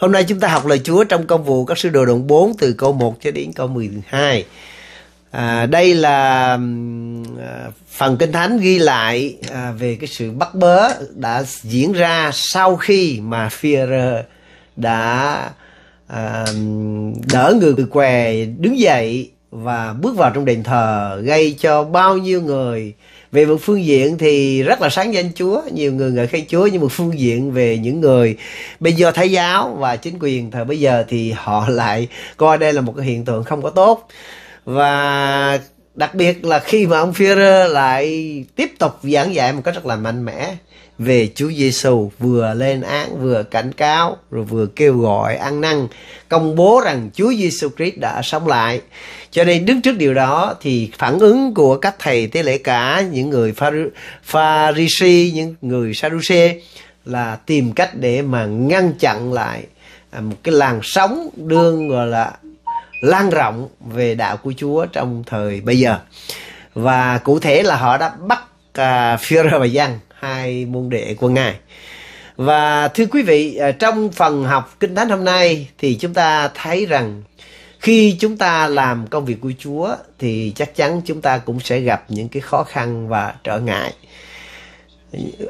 Hôm nay chúng ta học lời Chúa trong công vụ các sứ đồ đoạn 4 từ câu 1 cho đến câu 12. À, đây là à, phần kinh thánh ghi lại à, về cái sự bắt bớ đã diễn ra sau khi mà Führer đã à, đỡ người què đứng dậy và bước vào trong đền thờ gây cho bao nhiêu người về một phương diện thì rất là sáng danh Chúa nhiều người ngợi khen Chúa nhưng một phương diện về những người bây giờ thái giáo và chính quyền thời bây giờ thì họ lại coi đây là một cái hiện tượng không có tốt và đặc biệt là khi mà ông Führer lại tiếp tục giảng dạy một cách rất là mạnh mẽ về Chúa Giêsu vừa lên án vừa cảnh cáo rồi vừa kêu gọi ăn năn công bố rằng Chúa Giêsu Christ đã sống lại cho nên đứng trước điều đó thì phản ứng của các thầy tế lễ cả những người Pharisee những người Sadducee là tìm cách để mà ngăn chặn lại à, một cái làn sóng đương gọi là lan rộng về đạo của Chúa trong thời bây giờ và cụ thể là họ đã bắt à, Führer và Giăng hai môn đệ của ngài và thưa quý vị à, trong phần học kinh thánh hôm nay thì chúng ta thấy rằng khi chúng ta làm công việc của Chúa thì chắc chắn chúng ta cũng sẽ gặp những cái khó khăn và trở ngại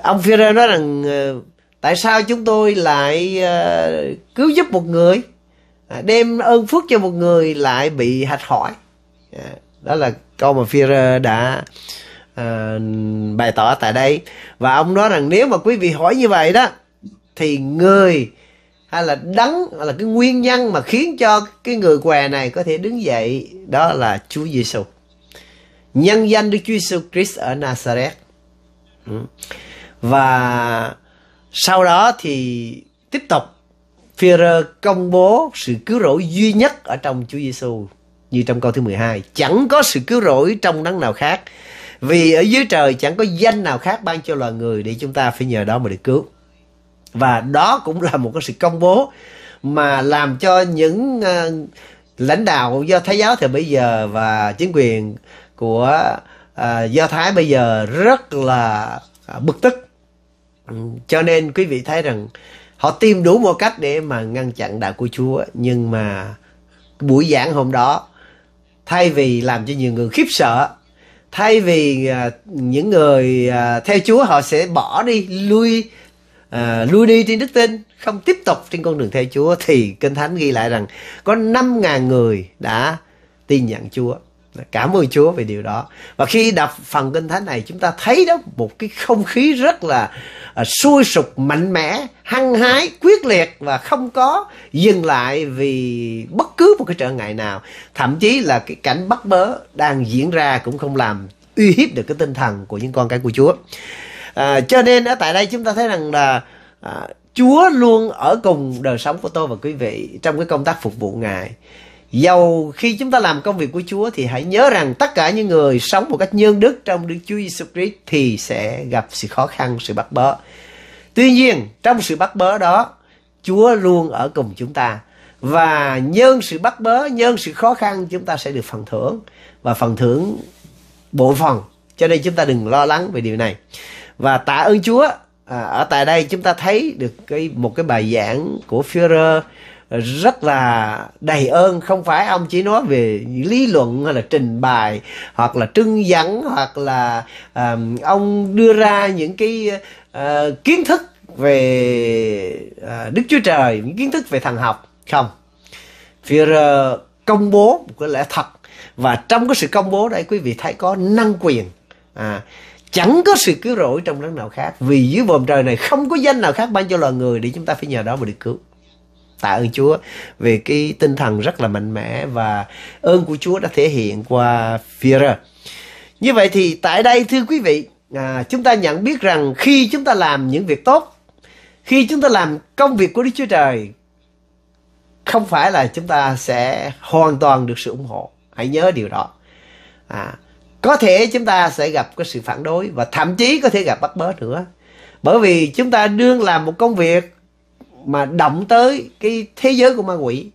ông Führer nói rằng ờ, tại sao chúng tôi lại ờ, cứu giúp một người À, đem ơn phước cho một người lại bị hạch hỏi à, đó là câu mà Führer đã à, bày tỏ tại đây và ông nói rằng nếu mà quý vị hỏi như vậy đó thì người hay là đắng hay là cái nguyên nhân mà khiến cho cái người què này có thể đứng dậy đó là Chúa Giêsu nhân danh Đức Chúa Giêsu Christ ở Nazareth ừ. và sau đó thì tiếp tục Führer công bố sự cứu rỗi duy nhất ở trong Chúa Giêsu như trong câu thứ 12 chẳng có sự cứu rỗi trong nắng nào khác vì ở dưới trời chẳng có danh nào khác ban cho loài người để chúng ta phải nhờ đó mà được cứu và đó cũng là một cái sự công bố mà làm cho những ờ, lãnh đạo do thái giáo thì bây giờ và chính quyền của uh, do thái bây giờ rất là uh, bực tức cho nên quý vị thấy rằng họ tìm đủ mọi cách để mà ngăn chặn đạo của Chúa nhưng mà buổi giảng hôm đó thay vì làm cho nhiều người khiếp sợ thay vì uh, những người uh, theo Chúa họ sẽ bỏ đi lui uh, lui đi trên đức tin không tiếp tục trên con đường theo Chúa thì kinh thánh ghi lại rằng có 5.000 người đã tin nhận Chúa Cảm ơn Chúa về điều đó. Và khi đọc phần kinh thánh này chúng ta thấy đó một cái không khí rất là à, sôi sục, mạnh mẽ, hăng hái, quyết liệt và không có dừng lại vì bất cứ một cái trở ngại nào. Thậm chí là cái cảnh bắt bớ đang diễn ra cũng không làm uy hiếp được cái tinh thần của những con cái của Chúa. À, cho nên ở tại đây chúng ta thấy rằng là à, Chúa luôn ở cùng đời sống của tôi và quý vị trong cái công tác phục vụ Ngài Dầu khi chúng ta làm công việc của Chúa thì hãy nhớ rằng tất cả những người sống một cách nhân đức trong Đức Chúa Giêsu Christ thì sẽ gặp sự khó khăn, sự bắt bớ. Tuy nhiên, trong sự bắt bớ đó, Chúa luôn ở cùng chúng ta. Và nhân sự bắt bớ, nhân sự khó khăn chúng ta sẽ được phần thưởng. Và phần thưởng bộ phần. Cho nên chúng ta đừng lo lắng về điều này. Và tạ ơn Chúa. À, ở tại đây chúng ta thấy được cái một cái bài giảng của Führer rất là đầy ơn không phải ông chỉ nói về lý luận hay là trình bày hoặc là trưng dẫn hoặc là um, ông đưa ra những cái uh, kiến thức về uh, Đức Chúa Trời những kiến thức về thần học không Führer công bố một cái lẽ thật và trong cái sự công bố đấy quý vị thấy có năng quyền à, chẳng có sự cứu rỗi trong đấng nào khác vì dưới vòm trời này không có danh nào khác ban cho loài người để chúng ta phải nhờ đó mà được cứu tạ ơn Chúa về cái tinh thần rất là mạnh mẽ và ơn của Chúa đã thể hiện qua Führer. Như vậy thì tại đây thưa quý vị, à, chúng ta nhận biết rằng khi chúng ta làm những việc tốt, khi chúng ta làm công việc của Đức Chúa Trời, không phải là chúng ta sẽ hoàn toàn được sự ủng hộ. Hãy nhớ điều đó. À, có thể chúng ta sẽ gặp cái sự phản đối và thậm chí có thể gặp bắt bớ nữa. Bởi vì chúng ta đương làm một công việc mà động tới cái thế giới của ma quỷ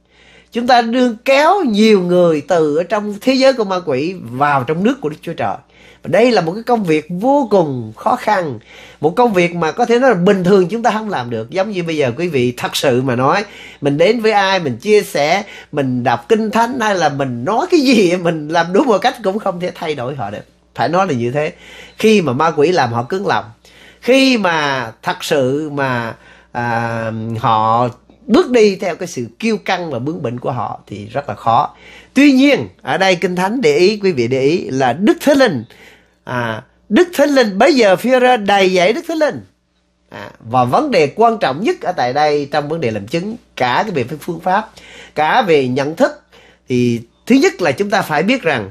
chúng ta đương kéo nhiều người từ ở trong thế giới của ma quỷ vào trong nước của Đức Chúa Trời và đây là một cái công việc vô cùng khó khăn một công việc mà có thể nói là bình thường chúng ta không làm được giống như bây giờ quý vị thật sự mà nói mình đến với ai mình chia sẻ mình đọc kinh thánh hay là mình nói cái gì mình làm đúng một cách cũng không thể thay đổi họ được phải nói là như thế khi mà ma quỷ làm họ cứng lòng khi mà thật sự mà à, họ bước đi theo cái sự kiêu căng và bướng bỉnh của họ thì rất là khó. Tuy nhiên, ở đây Kinh Thánh để ý, quý vị để ý là Đức thế Linh. À, Đức thế Linh, bây giờ Führer đầy dạy Đức thế Linh. À, và vấn đề quan trọng nhất ở tại đây trong vấn đề làm chứng cả cái về phương pháp, cả về nhận thức thì thứ nhất là chúng ta phải biết rằng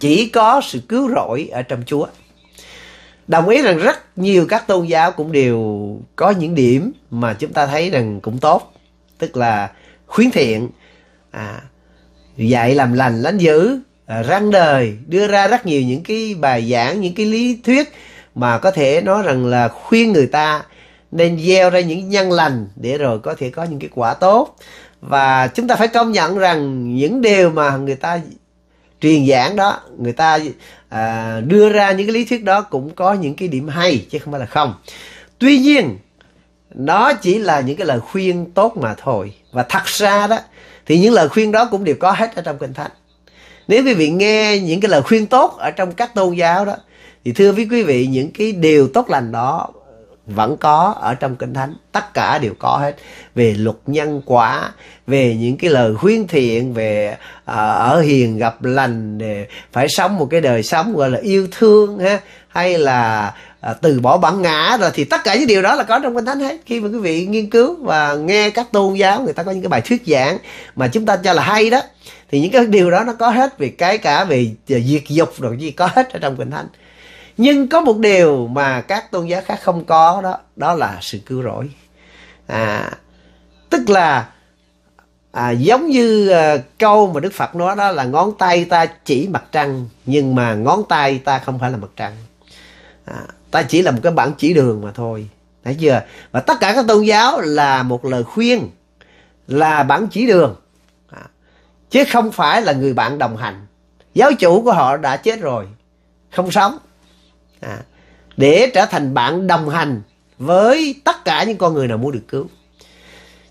chỉ có sự cứu rỗi ở trong Chúa đồng ý rằng rất nhiều các tôn giáo cũng đều có những điểm mà chúng ta thấy rằng cũng tốt tức là khuyến thiện à, dạy làm lành lánh dữ à, răng đời đưa ra rất nhiều những cái bài giảng những cái lý thuyết mà có thể nói rằng là khuyên người ta nên gieo ra những nhân lành để rồi có thể có những cái quả tốt và chúng ta phải công nhận rằng những điều mà người ta truyền giảng đó người ta à, đưa ra những cái lý thuyết đó cũng có những cái điểm hay chứ không phải là không tuy nhiên nó chỉ là những cái lời khuyên tốt mà thôi và thật ra đó thì những lời khuyên đó cũng đều có hết ở trong kinh thánh nếu quý vị nghe những cái lời khuyên tốt ở trong các tôn giáo đó thì thưa với quý vị những cái điều tốt lành đó vẫn có ở trong kinh thánh tất cả đều có hết về luật nhân quả về những cái lời khuyên thiện về uh, ở hiền gặp lành để phải sống một cái đời sống gọi là yêu thương ha hay là uh, từ bỏ bản ngã rồi thì tất cả những điều đó là có trong kinh thánh hết khi mà quý vị nghiên cứu và nghe các tôn giáo người ta có những cái bài thuyết giảng mà chúng ta cho là hay đó thì những cái điều đó nó có hết về cái cả về diệt dục rồi gì có hết ở trong kinh thánh nhưng có một điều mà các tôn giáo khác không có đó đó là sự cứu rỗi à, tức là à, giống như à, câu mà đức phật nói đó là ngón tay ta chỉ mặt trăng nhưng mà ngón tay ta không phải là mặt trăng à, ta chỉ là một cái bản chỉ đường mà thôi thấy chưa và tất cả các tôn giáo là một lời khuyên là bản chỉ đường à, chứ không phải là người bạn đồng hành giáo chủ của họ đã chết rồi không sống à, để trở thành bạn đồng hành với tất cả những con người nào muốn được cứu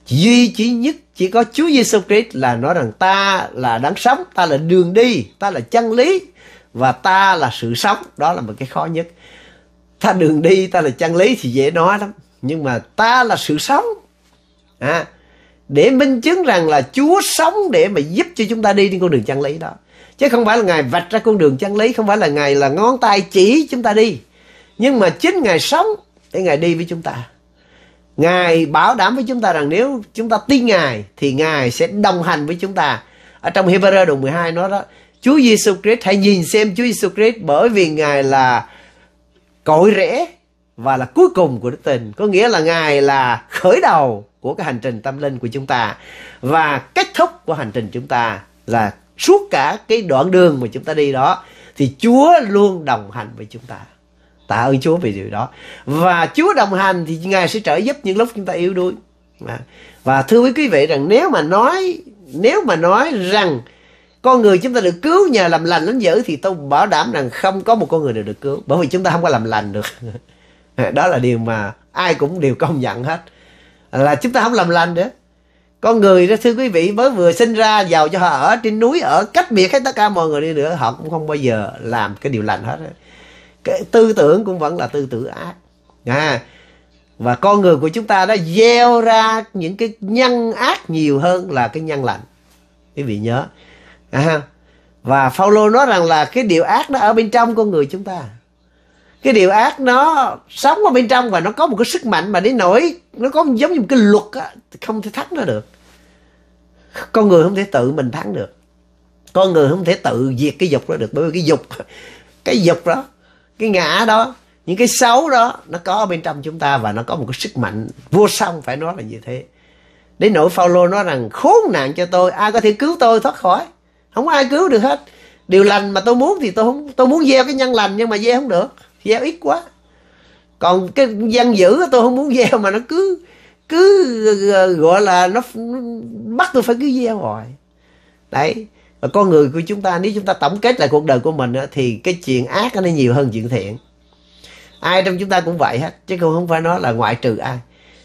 duy chỉ nhất chỉ có Chúa Giêsu Christ là nói rằng ta là đáng sống, ta là đường đi, ta là chân lý và ta là sự sống. Đó là một cái khó nhất. Ta đường đi, ta là chân lý thì dễ nói lắm, nhưng mà ta là sự sống. À, để minh chứng rằng là Chúa sống để mà giúp cho chúng ta đi trên con đường chân lý đó chứ không phải là ngài vạch ra con đường chân lý không phải là ngài là ngón tay chỉ chúng ta đi nhưng mà chính ngài sống để ngài đi với chúng ta ngài bảo đảm với chúng ta rằng nếu chúng ta tin ngài thì ngài sẽ đồng hành với chúng ta ở trong Hebrew đoạn 12 nói đó Chúa Giêsu Christ hãy nhìn xem Chúa Giêsu Christ bởi vì ngài là cội rễ và là cuối cùng của đức tin có nghĩa là ngài là khởi đầu của cái hành trình tâm linh của chúng ta và kết thúc của hành trình chúng ta là suốt cả cái đoạn đường mà chúng ta đi đó thì Chúa luôn đồng hành với chúng ta. Tạ ơn Chúa vì điều đó. Và Chúa đồng hành thì Ngài sẽ trợ giúp những lúc chúng ta yếu đuối. Và thưa quý vị rằng nếu mà nói nếu mà nói rằng con người chúng ta được cứu nhờ làm lành lánh dữ thì tôi bảo đảm rằng không có một con người nào được cứu bởi vì chúng ta không có làm lành được đó là điều mà ai cũng đều công nhận hết là chúng ta không làm lành được con người đó thưa quý vị mới vừa sinh ra giàu cho họ ở trên núi ở cách biệt hết tất cả mọi người đi nữa họ cũng không bao giờ làm cái điều lành hết cái tư tưởng cũng vẫn là tư tưởng ác à, và con người của chúng ta đã gieo ra những cái nhân ác nhiều hơn là cái nhân lành quý vị nhớ à, và Paulo nói rằng là cái điều ác nó ở bên trong con người chúng ta cái điều ác nó sống ở bên trong và nó có một cái sức mạnh mà đến nỗi nó có giống như một cái luật á không thể thắng nó được con người không thể tự mình thắng được con người không thể tự diệt cái dục đó được bởi vì cái dục cái dục đó cái ngã đó những cái xấu đó nó có bên trong chúng ta và nó có một cái sức mạnh vô song phải nói là như thế đến nỗi Phaolô nói rằng khốn nạn cho tôi ai có thể cứu tôi thoát khỏi không ai cứu được hết điều lành mà tôi muốn thì tôi không tôi muốn gieo cái nhân lành nhưng mà gieo không được gieo ít quá còn cái dân dữ tôi không muốn gieo mà nó cứ cứ ờ, ờ, gọi là nó, bắt tôi phải cứ gieo hoài đấy và con người của chúng ta nếu chúng ta tổng kết lại cuộc đời của mình thì cái chuyện ác nó nhiều hơn chuyện thiện ai trong chúng ta cũng vậy hết chứ không phải nói là ngoại trừ ai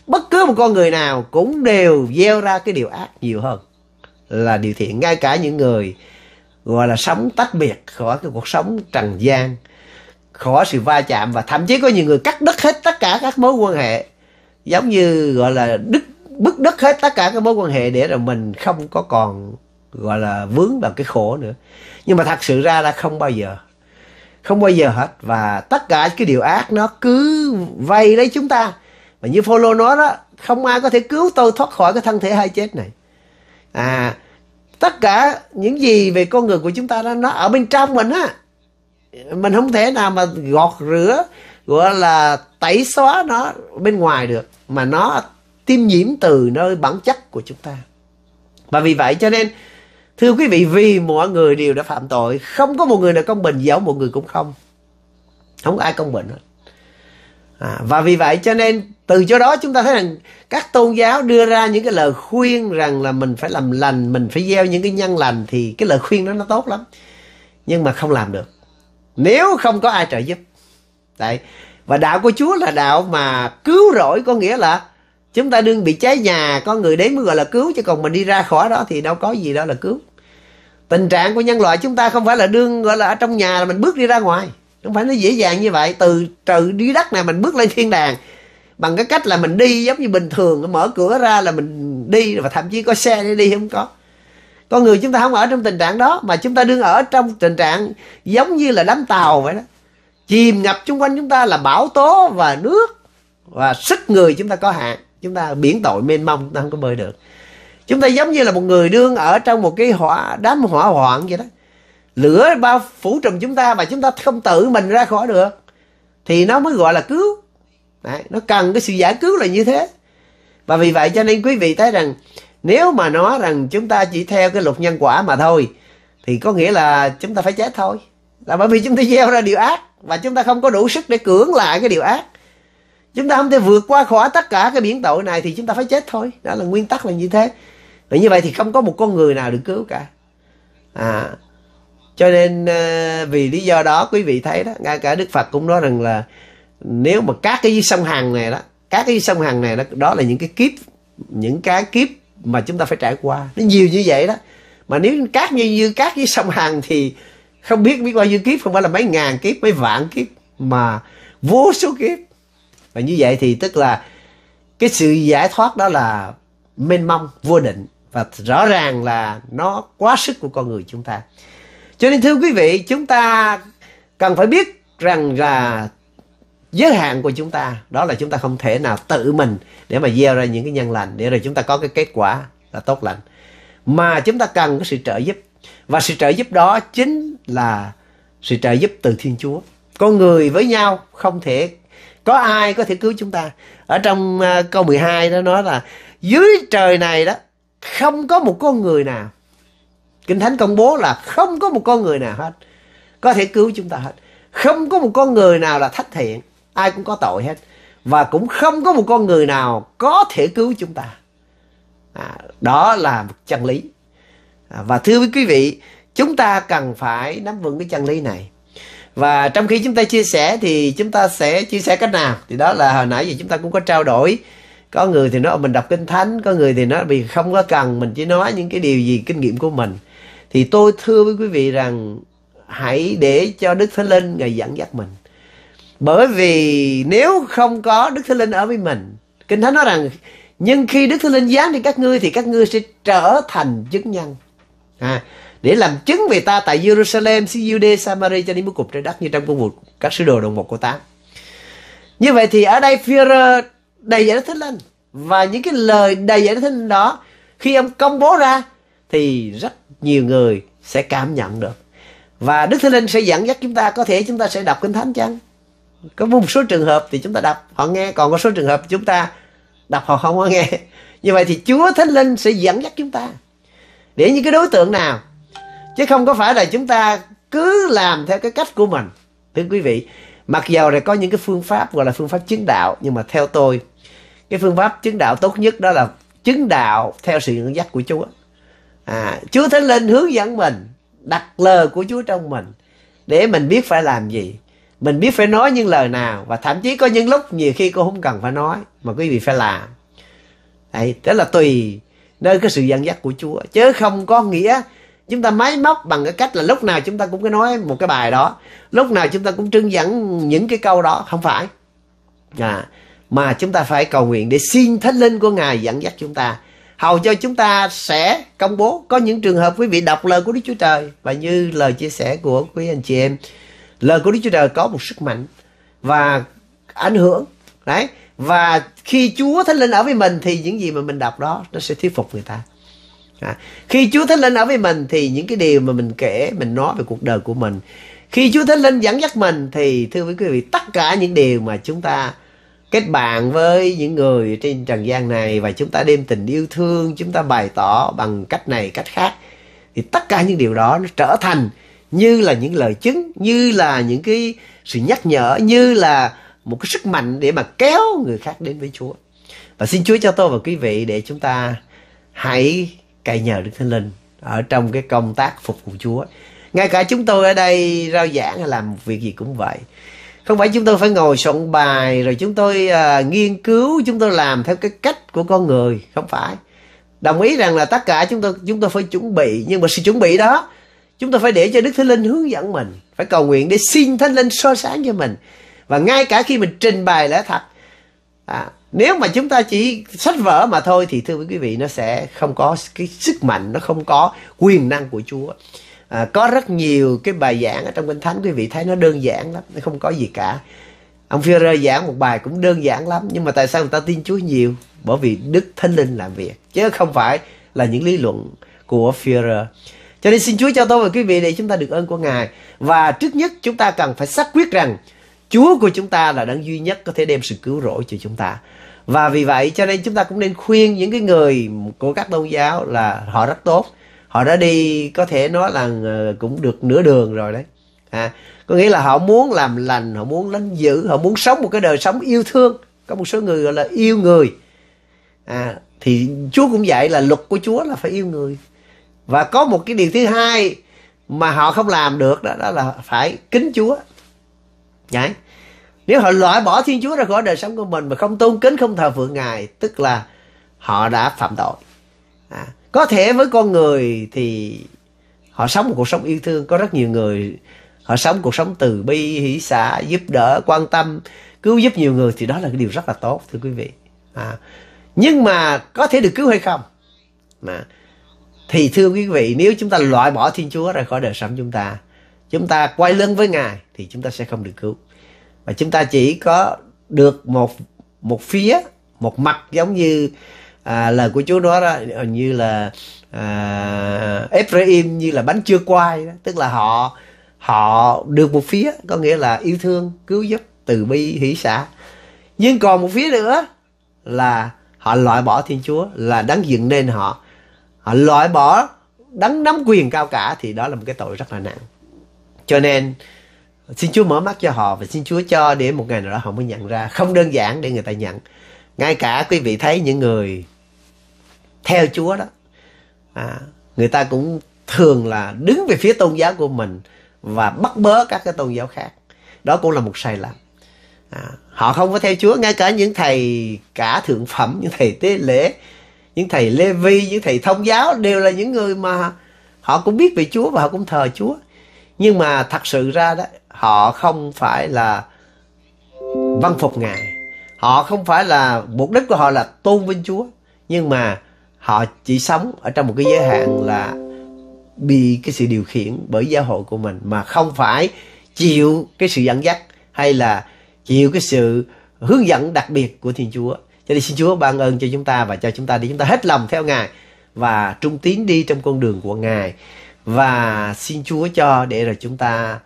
bất cứ một con người nào cũng đều gieo ra cái điều ác nhiều hơn là điều thiện ngay cả những người gọi là sống tách biệt khỏi cái cuộc sống trần gian khỏi sự va chạm và thậm chí có nhiều người cắt đứt hết tất cả các mối quan hệ giống như gọi là đứt bứt đứt hết tất cả các mối quan hệ để rồi mình không có còn gọi là vướng vào cái khổ nữa nhưng mà thật sự ra là không bao giờ không bao giờ hết và tất cả cái điều ác nó cứ vây lấy chúng ta và như follow nó đó không ai có thể cứu tôi thoát khỏi cái thân thể hai chết này à tất cả những gì về con người của chúng ta đó nó ở bên trong mình á mình không thể nào mà gọt rửa gọi là tẩy xóa nó bên ngoài được mà nó tiêm nhiễm từ nơi bản chất của chúng ta. Và vì vậy cho nên thưa quý vị vì mọi người đều đã phạm tội, không có một người nào công bình dẫu một người cũng không. Không có ai công bình hết. À, và vì vậy cho nên từ chỗ đó chúng ta thấy rằng các tôn giáo đưa ra những cái lời khuyên rằng là mình phải làm lành, mình phải gieo những cái nhân lành thì cái lời khuyên đó nó tốt lắm. Nhưng mà không làm được. Nếu không có ai trợ giúp. Tại và đạo của Chúa là đạo mà cứu rỗi có nghĩa là chúng ta đương bị cháy nhà có người đến mới gọi là cứu chứ còn mình đi ra khỏi đó thì đâu có gì đó là cứu tình trạng của nhân loại chúng ta không phải là đương gọi là ở trong nhà là mình bước đi ra ngoài không phải nó dễ dàng như vậy từ từ đi đất này mình bước lên thiên đàng bằng cái cách là mình đi giống như bình thường mở cửa ra là mình đi và thậm chí có xe để đi không có con người chúng ta không ở trong tình trạng đó mà chúng ta đương ở trong tình trạng giống như là đám tàu vậy đó chìm ngập xung quanh chúng ta là bão tố và nước và sức người chúng ta có hạn chúng ta biển tội mênh mông chúng ta không có bơi được chúng ta giống như là một người đương ở trong một cái hỏa đám hỏa hoạn vậy đó lửa bao phủ trùm chúng ta và chúng ta không tự mình ra khỏi được thì nó mới gọi là cứu Đấy, nó cần cái sự giải cứu là như thế và vì vậy cho nên quý vị thấy rằng nếu mà nói rằng chúng ta chỉ theo cái luật nhân quả mà thôi thì có nghĩa là chúng ta phải chết thôi là bởi vì chúng ta gieo ra điều ác và chúng ta không có đủ sức để cưỡng lại cái điều ác chúng ta không thể vượt qua khỏi tất cả cái biển tội này thì chúng ta phải chết thôi đó là nguyên tắc là như thế và như vậy thì không có một con người nào được cứu cả à cho nên ờ, vì lý do đó quý vị thấy đó ngay cả đức phật cũng nói rằng là nếu mà các cái sông hằng này đó các cái sông hằng này đó đó là những cái kiếp những cái kiếp mà chúng ta phải trải qua nó nhiều như vậy đó mà nếu các như như các cái sông hằng thì không biết biết bao nhiêu kiếp không phải là mấy ngàn kiếp mấy vạn kiếp mà vô số kiếp và như vậy thì tức là cái sự giải thoát đó là mênh mông vô định và rõ ràng là nó quá sức của con người chúng ta cho nên thưa quý vị chúng ta cần phải biết rằng là giới hạn của chúng ta đó là chúng ta không thể nào tự mình để mà gieo ra những cái nhân lành để rồi chúng ta có cái kết quả là tốt lành mà chúng ta cần cái sự trợ giúp và sự trợ giúp đó chính là sự trợ giúp từ Thiên Chúa. Con người với nhau không thể có ai có thể cứu chúng ta. Ở trong uh, câu 12 đó nói là dưới trời này đó không có một con người nào. Kinh Thánh công bố là không có một con người nào hết có thể cứu chúng ta hết. Không có một con người nào là thất thiện, ai cũng có tội hết. Và cũng không có một con người nào có thể cứu chúng ta. À, đó là một chân lý À, và thưa quý vị, chúng ta cần phải nắm vững cái chân lý này. Và trong khi chúng ta chia sẻ thì chúng ta sẽ chia sẻ cách nào? Thì đó là hồi nãy giờ chúng ta cũng có trao đổi. Có người thì nói mình đọc kinh thánh, có người thì nói vì không có cần, mình chỉ nói những cái điều gì kinh nghiệm của mình. Thì tôi thưa với quý vị rằng hãy để cho Đức Thánh Linh Ngài dẫn dắt mình. Bởi vì nếu không có Đức Thánh Linh ở với mình, Kinh Thánh nói rằng nhưng khi Đức Thánh Linh giáng thì các ngươi thì các ngươi sẽ trở thành chứng nhân à, để làm chứng về ta tại Jerusalem, Sijude, Samari cho đến cuối cùng trái đất như trong công vụ các sứ đồ đồng một của tám. Như vậy thì ở đây Führer đầy giải thích lên và những cái lời đầy giải thích đó khi ông công bố ra thì rất nhiều người sẽ cảm nhận được và Đức Thánh Linh sẽ dẫn dắt chúng ta có thể chúng ta sẽ đọc kinh thánh chăng có một số trường hợp thì chúng ta đọc họ nghe còn có số trường hợp chúng ta đọc họ không có nghe như vậy thì Chúa Thánh Linh sẽ dẫn dắt chúng ta để những cái đối tượng nào chứ không có phải là chúng ta cứ làm theo cái cách của mình thưa quý vị mặc dầu là có những cái phương pháp gọi là phương pháp chứng đạo nhưng mà theo tôi cái phương pháp chứng đạo tốt nhất đó là chứng đạo theo sự dẫn dắt của Chúa à, Chúa Thánh Linh hướng dẫn mình đặt lời của Chúa trong mình để mình biết phải làm gì mình biết phải nói những lời nào và thậm chí có những lúc nhiều khi cô không cần phải nói mà quý vị phải làm đấy tức là tùy nơi cái sự dẫn dắt của Chúa chứ không có nghĩa chúng ta máy móc bằng cái cách là lúc nào chúng ta cũng cái nói một cái bài đó lúc nào chúng ta cũng trưng dẫn những cái câu đó không phải à, mà chúng ta phải cầu nguyện để xin thánh linh của ngài dẫn dắt chúng ta hầu cho chúng ta sẽ công bố có những trường hợp quý vị đọc lời của đức chúa trời và như lời chia sẻ của quý anh chị em lời của đức chúa trời có một sức mạnh và ảnh hưởng đấy và khi Chúa Thánh Linh ở với mình thì những gì mà mình đọc đó nó sẽ thuyết phục người ta à, khi Chúa Thánh Linh ở với mình thì những cái điều mà mình kể mình nói về cuộc đời của mình khi Chúa Thánh Linh dẫn dắt mình thì thưa quý vị tất cả những điều mà chúng ta kết bạn với những người trên trần gian này và chúng ta đem tình yêu thương chúng ta bày tỏ bằng cách này cách khác thì tất cả những điều đó nó trở thành như là những lời chứng như là những cái sự nhắc nhở như là một cái sức mạnh để mà kéo người khác đến với Chúa. Và xin Chúa cho tôi và quý vị để chúng ta hãy cậy nhờ Đức Thánh Linh ở trong cái công tác phục vụ Chúa. Ngay cả chúng tôi ở đây rao giảng hay làm việc gì cũng vậy. Không phải chúng tôi phải ngồi soạn bài rồi chúng tôi uh, nghiên cứu, chúng tôi làm theo cái cách của con người, không phải. Đồng ý rằng là tất cả chúng tôi chúng tôi phải chuẩn bị, nhưng mà sự chuẩn bị đó chúng tôi phải để cho Đức Thánh Linh hướng dẫn mình, phải cầu nguyện để xin Thánh Linh soi sáng cho mình và ngay cả khi mình trình bày lẽ thật à, nếu mà chúng ta chỉ sách vở mà thôi thì thưa quý vị nó sẽ không có cái sức mạnh nó không có quyền năng của Chúa à, có rất nhiều cái bài giảng ở trong kinh thánh quý vị thấy nó đơn giản lắm nó không có gì cả ông Führer giảng một bài cũng đơn giản lắm nhưng mà tại sao người ta tin Chúa nhiều bởi vì Đức Thánh Linh làm việc chứ không phải là những lý luận của Führer cho nên xin Chúa cho tôi và quý vị để chúng ta được ơn của Ngài và trước nhất chúng ta cần phải xác quyết rằng Chúa của chúng ta là đấng duy nhất có thể đem sự cứu rỗi cho chúng ta. Và vì vậy cho nên chúng ta cũng nên khuyên những cái người của các tôn giáo là họ rất tốt. Họ đã đi có thể nói là ờ, cũng được nửa đường rồi đấy. À, có nghĩa là họ muốn làm lành, họ muốn lánh giữ họ muốn sống một cái đời sống yêu thương. Có một số người gọi là yêu người. À, thì Chúa cũng dạy là luật của Chúa là phải yêu người. Và có một cái điều thứ hai mà họ không làm được đó, đó là phải kính Chúa. Đấy nếu họ loại bỏ thiên chúa ra khỏi đời sống của mình mà không tôn kính không thờ phượng ngài tức là họ đã phạm tội à, có thể với con người thì họ sống một cuộc sống yêu thương có rất nhiều người họ sống cuộc sống từ bi hỷ xã giúp đỡ quan tâm cứu giúp nhiều người thì đó là cái điều rất là tốt thưa quý vị à, nhưng mà có thể được cứu hay không mà thì thưa quý vị nếu chúng ta loại bỏ thiên chúa ra khỏi đời sống chúng ta chúng ta quay lưng với ngài thì chúng ta sẽ không được cứu mà chúng ta chỉ có được một một phía một mặt giống như à, lời của Chúa nói đó như là à, Ephraim như là bánh chưa quay đó. tức là họ họ được một phía có nghĩa là yêu thương cứu giúp từ bi hỷ xã nhưng còn một phía nữa là họ loại bỏ Thiên Chúa là đáng dựng nên họ họ loại bỏ đấng nắm quyền cao cả thì đó là một cái tội rất là nặng cho nên xin Chúa mở mắt cho họ và xin Chúa cho để một ngày nào đó họ mới nhận ra không đơn giản để người ta nhận ngay cả quý vị thấy những người theo Chúa đó à, người ta cũng thường là đứng về phía tôn giáo của mình và bắt bớ các cái tôn giáo khác đó cũng là một sai lầm à, họ không có theo Chúa ngay cả những thầy cả thượng phẩm những thầy tế lễ những thầy lê vi những thầy thông giáo đều là những người mà họ cũng biết về Chúa và họ cũng thờ Chúa nhưng mà thật sự ra đó họ không phải là văn phục ngài họ không phải là mục đích của họ là tôn vinh chúa nhưng mà họ chỉ sống ở trong một cái giới hạn là bị cái sự điều khiển bởi giáo hội của mình mà không phải chịu cái sự dẫn dắt hay là chịu cái sự hướng dẫn đặc biệt của thiên chúa cho nên xin chúa ban ơn cho chúng ta và cho chúng ta đi chúng ta hết lòng theo ngài và trung tiến đi trong con đường của ngài và xin chúa cho để rồi chúng ta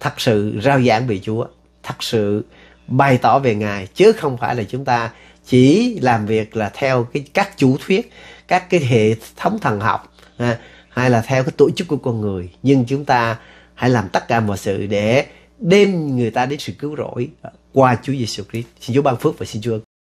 thật sự rao giảng về Chúa, thật sự bày tỏ về Ngài chứ không phải là chúng ta chỉ làm việc là theo cái các chủ thuyết, các cái hệ thống thần học ha, hay là theo cái tổ chức của con người, nhưng chúng ta hãy làm tất cả mọi sự để đem người ta đến sự cứu rỗi qua Chúa Giêsu Christ. Xin Chúa ban phước và xin Chúa